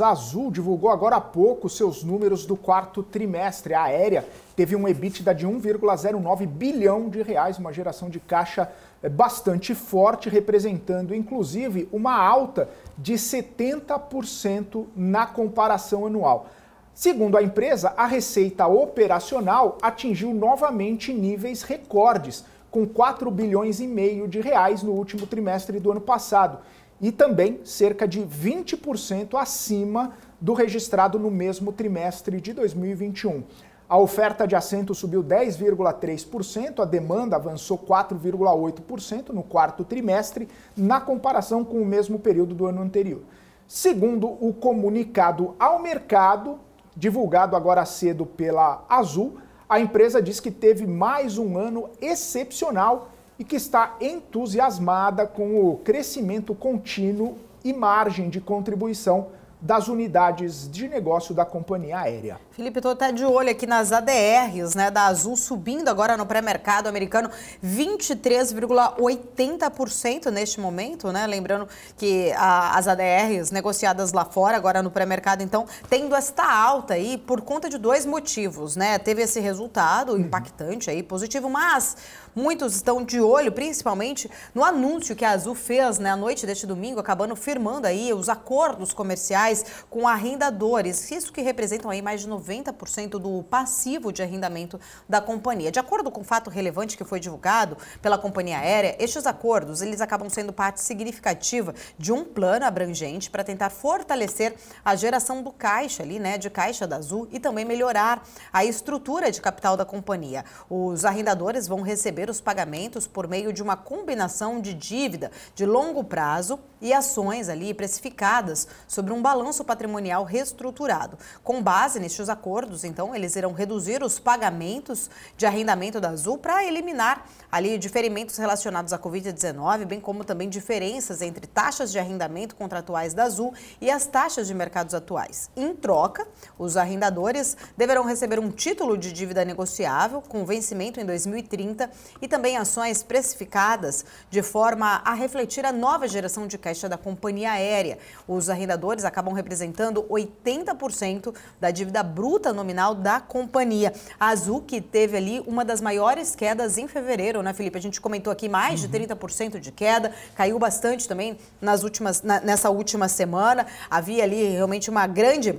Azul divulgou agora há pouco seus números do quarto trimestre. A aérea teve um EBITDA de 1,09 bilhão de reais, uma geração de caixa eh, bastante forte, representando inclusive uma alta de 70% na comparação anual. Segundo a empresa, a receita operacional atingiu novamente níveis recordes, com 4 bilhões e meio de reais no último trimestre do ano passado e também cerca de 20% acima do registrado no mesmo trimestre de 2021. A oferta de assento subiu 10,3%, a demanda avançou 4,8% no quarto trimestre, na comparação com o mesmo período do ano anterior. Segundo o comunicado ao mercado, divulgado agora cedo pela Azul, a empresa diz que teve mais um ano excepcional e que está entusiasmada com o crescimento contínuo e margem de contribuição das unidades de negócio da companhia aérea. Felipe, estou até de olho aqui nas ADRs né, da Azul, subindo agora no pré-mercado americano 23,80% neste momento. né? Lembrando que a, as ADRs negociadas lá fora, agora no pré-mercado, então, tendo esta alta aí por conta de dois motivos. né? Teve esse resultado uhum. impactante aí, positivo, mas muitos estão de olho, principalmente no anúncio que a Azul fez né, à noite deste domingo, acabando firmando aí os acordos comerciais com arrendadores, isso que representam aí mais de 90% do passivo de arrendamento da companhia. De acordo com o fato relevante que foi divulgado pela companhia aérea, estes acordos eles acabam sendo parte significativa de um plano abrangente para tentar fortalecer a geração do caixa ali, né, de caixa da Azul e também melhorar a estrutura de capital da companhia. Os arrendadores vão receber os pagamentos por meio de uma combinação de dívida de longo prazo e ações ali precificadas sobre um balanço balanço patrimonial reestruturado. Com base nestes acordos, então, eles irão reduzir os pagamentos de arrendamento da Azul para eliminar ali diferimentos relacionados à Covid-19, bem como também diferenças entre taxas de arrendamento contratuais da Azul e as taxas de mercados atuais. Em troca, os arrendadores deverão receber um título de dívida negociável com vencimento em 2030 e também ações precificadas de forma a refletir a nova geração de caixa da companhia aérea. Os arrendadores acabam acabam representando 80% da dívida bruta nominal da companhia. A Azul, que teve ali uma das maiores quedas em fevereiro, né, Felipe? A gente comentou aqui mais de 30% uhum. de queda, caiu bastante também nas últimas, na, nessa última semana. Havia ali realmente uma grande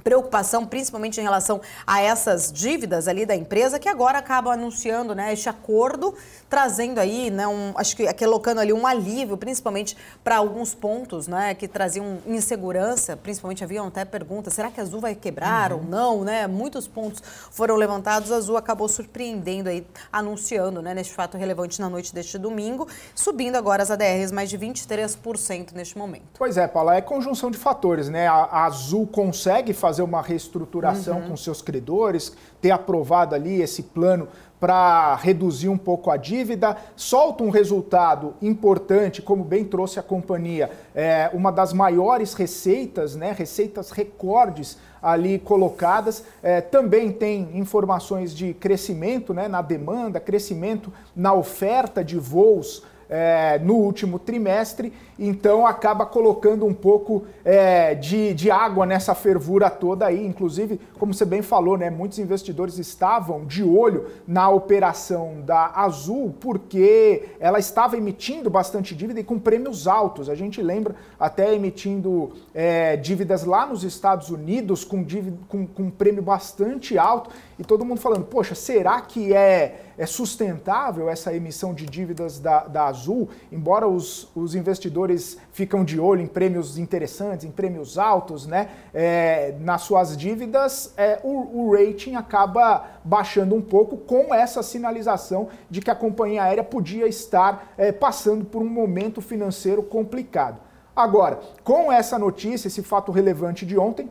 preocupação, principalmente em relação a essas dívidas ali da empresa, que agora acabam anunciando né, este acordo, trazendo aí, né, um, acho que colocando ali um alívio, principalmente para alguns pontos né, que traziam insegurança, principalmente haviam até perguntas, será que a Azul vai quebrar uhum. ou não? Né? Muitos pontos foram levantados, a Azul acabou surpreendendo aí, anunciando né, neste fato relevante na noite deste domingo, subindo agora as ADRs mais de 23% neste momento. Pois é, Paula, é conjunção de fatores, né? A, a Azul consegue fazer fazer uma reestruturação uhum. com seus credores, ter aprovado ali esse plano para reduzir um pouco a dívida, solta um resultado importante, como bem trouxe a companhia, é uma das maiores receitas, né, receitas recordes ali colocadas. É, também tem informações de crescimento né, na demanda, crescimento na oferta de voos é, no último trimestre, então acaba colocando um pouco é, de, de água nessa fervura toda aí. Inclusive, como você bem falou, né, muitos investidores estavam de olho na operação da Azul, porque ela estava emitindo bastante dívida e com prêmios altos. A gente lembra até emitindo é, dívidas lá nos Estados Unidos com, dívida, com, com um prêmio bastante alto e todo mundo falando: poxa, será que é é sustentável essa emissão de dívidas da, da Azul, embora os, os investidores ficam de olho em prêmios interessantes, em prêmios altos, né? É, nas suas dívidas, é, o, o rating acaba baixando um pouco com essa sinalização de que a companhia aérea podia estar é, passando por um momento financeiro complicado. Agora, com essa notícia, esse fato relevante de ontem,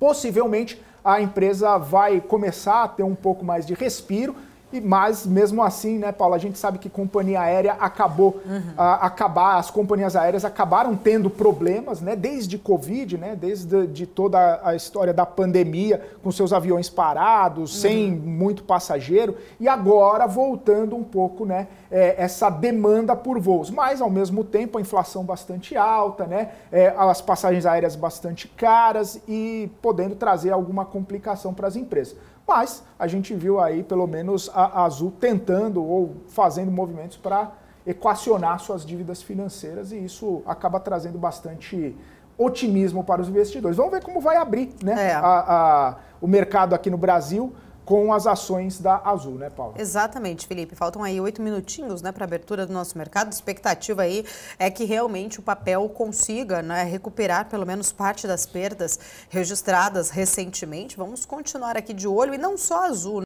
possivelmente a empresa vai começar a ter um pouco mais de respiro mas, mesmo assim, né, Paula, a gente sabe que companhia aérea acabou, uhum. a, acabar, as companhias aéreas acabaram tendo problemas, né, desde Covid, né, desde de toda a história da pandemia, com seus aviões parados, uhum. sem muito passageiro, e agora voltando um pouco, né, é, essa demanda por voos. Mas, ao mesmo tempo, a inflação bastante alta, né, é, as passagens aéreas bastante caras e podendo trazer alguma complicação para as empresas. Mas a gente viu aí pelo menos a Azul tentando ou fazendo movimentos para equacionar suas dívidas financeiras e isso acaba trazendo bastante otimismo para os investidores. Vamos ver como vai abrir né, é. a, a, o mercado aqui no Brasil com as ações da Azul, né, Paulo? Exatamente, Felipe. Faltam aí oito minutinhos né, para a abertura do nosso mercado. A expectativa aí é que realmente o papel consiga né, recuperar pelo menos parte das perdas registradas recentemente. Vamos continuar aqui de olho e não só Azul.